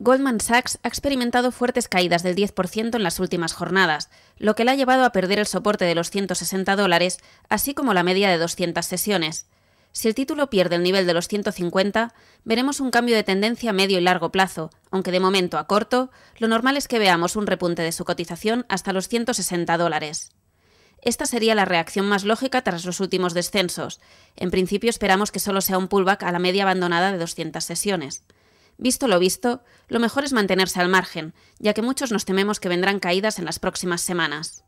Goldman Sachs ha experimentado fuertes caídas del 10% en las últimas jornadas, lo que le ha llevado a perder el soporte de los 160 dólares, así como la media de 200 sesiones. Si el título pierde el nivel de los 150, veremos un cambio de tendencia a medio y largo plazo, aunque de momento a corto, lo normal es que veamos un repunte de su cotización hasta los 160 dólares. Esta sería la reacción más lógica tras los últimos descensos. En principio esperamos que solo sea un pullback a la media abandonada de 200 sesiones. Visto lo visto, lo mejor es mantenerse al margen, ya que muchos nos tememos que vendrán caídas en las próximas semanas.